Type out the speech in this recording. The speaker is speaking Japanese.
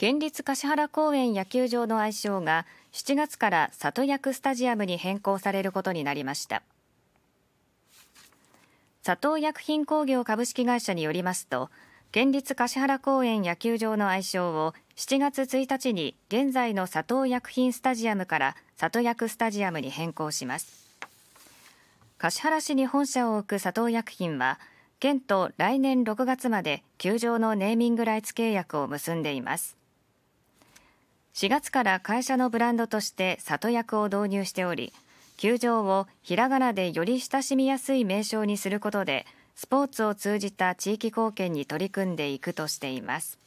県立橿原公園野球場の愛称が7月から里役スタジアムに変更されることになりました里藤薬品工業株式会社によりますと県立橿原公園野球場の愛称を7月1日に現在の佐藤薬品スタジアムから里役スタジアムに変更します橿原市に本社を置く佐藤薬品は県と来年6月まで球場のネーミングライツ契約を結んでいます4月から会社のブランドとして里役を導入しており球場をひらがなでより親しみやすい名称にすることでスポーツを通じた地域貢献に取り組んでいくとしています。